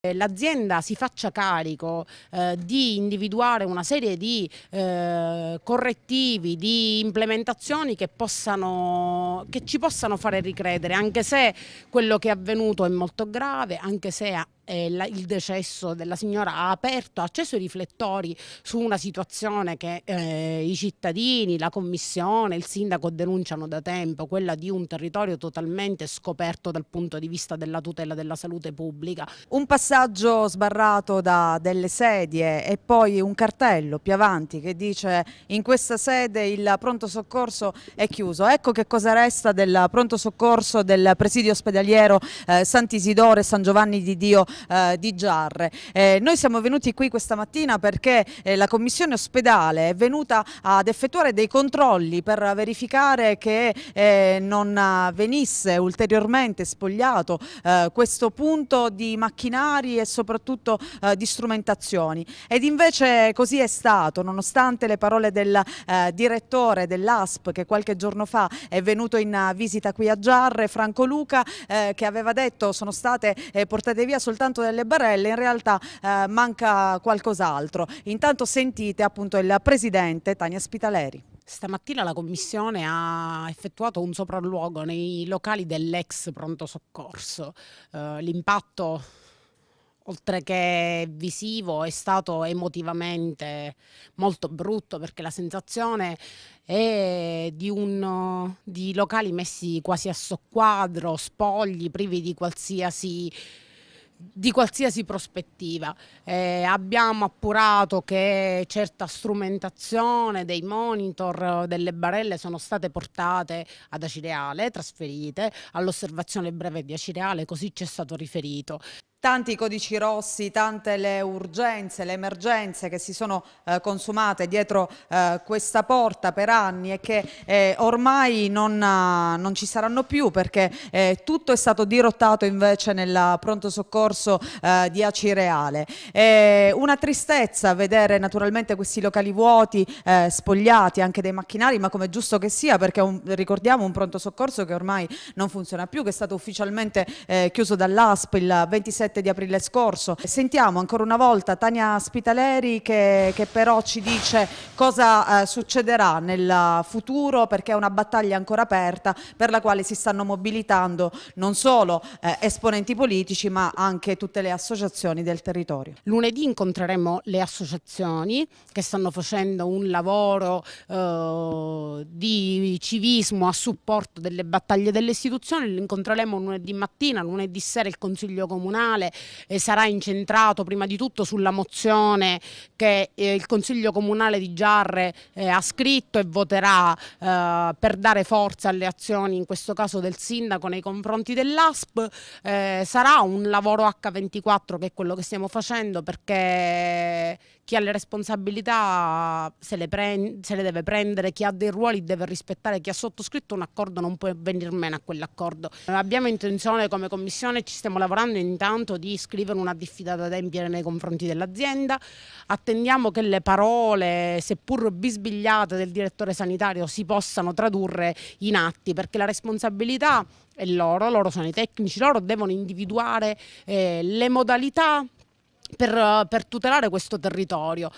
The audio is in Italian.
Eh, l'azienda si faccia carico eh, di individuare una serie di eh, correttivi, di implementazioni che, possano, che, ci possano fare ricredere, anche se quello che è avvenuto è molto grave, anche se eh, la, il decesso della signora ha aperto, ha acceso i riflettori su una situazione che eh, i cittadini, la commissione, il sindaco denunciano da tempo, quella di un territorio totalmente scoperto dal punto di vista della tutela della salute pubblica. Un passaggio sbarrato da delle sedie e poi un cartello più avanti che dice in questa sede il pronto soccorso è chiuso. Ecco che cosa resta del pronto soccorso del presidio ospedaliero eh, Sant'Isidoro e San Giovanni di Dio eh, di Giarre. Eh, noi siamo venuti qui questa mattina perché eh, la commissione ospedale è venuta ad effettuare dei controlli per verificare che eh, non venisse ulteriormente spogliato eh, questo punto di macchinari e soprattutto eh, di strumentazioni. Ed invece così è stato, nonostante le parole del direttore dell'ASP che qualche giorno fa è venuto in visita qui a Giarre, Franco Luca, che aveva detto sono state portate via soltanto soltanto delle barelle, in realtà eh, manca qualcos'altro. Intanto sentite appunto il presidente Tania Spitaleri. Stamattina la Commissione ha effettuato un sopralluogo nei locali dell'ex pronto soccorso. Uh, l'impatto oltre che visivo, è stato emotivamente molto brutto perché la sensazione è di, un, di locali messi quasi a soqquadro, spogli, privi di qualsiasi di qualsiasi prospettiva. Eh, abbiamo appurato che certa strumentazione dei monitor eh, delle barelle sono state portate ad Acireale, trasferite all'osservazione breve di Acireale, così ci è stato riferito. Tanti codici rossi, tante le urgenze, le emergenze che si sono eh, consumate dietro eh, questa porta per anni e che eh, ormai non, eh, non, ci saranno più perché eh, tutto è stato dirottato invece nel pronto soccorso eh, di Acireale. una tristezza vedere naturalmente questi locali vuoti, spogliati anche dei macchinari, ma come giusto che sia perché un, ricordiamo un pronto soccorso che ormai non funziona più, che è stato ufficialmente chiuso dall'ASP il 27 7 di aprile scorso. Sentiamo ancora una volta Tania Spitaleri che, che però ci dice cosa eh, succederà nel futuro perché è una battaglia ancora aperta per la quale si stanno mobilitando non solo eh, esponenti politici ma anche tutte le associazioni del territorio. Lunedì incontreremo le associazioni che stanno facendo un lavoro eh, di civismo a supporto delle battaglie delle istituzioni, le incontreremo lunedì mattina, lunedì sera il Consiglio Comunale comunale eh, sarà incentrato prima di tutto sulla mozione che eh, il Consiglio Comunale di Giarre eh, ha scritto e voterà eh, per dare forza alle azioni, in questo caso del sindaco nei confronti dell'ASP. Eh, sarà un lavoro H24 che è quello che stiamo facendo perché chi ha le responsabilità se le, pre- se le, deve prendere, chi ha dei ruoli deve rispettare, chi ha sottoscritto un accordo non può venir meno a quell'accordo. Abbiamo intenzione come Commissione, ci stiamo lavorando intanto di scrivere una diffida da adempiere nei confronti dell'azienda, attendiamo che le parole, seppur bisbigliate, del direttore sanitario si possano tradurre in atti, perché la responsabilità è loro, loro sono i tecnici, loro devono individuare eh, le modalità per, per tutelare questo territorio.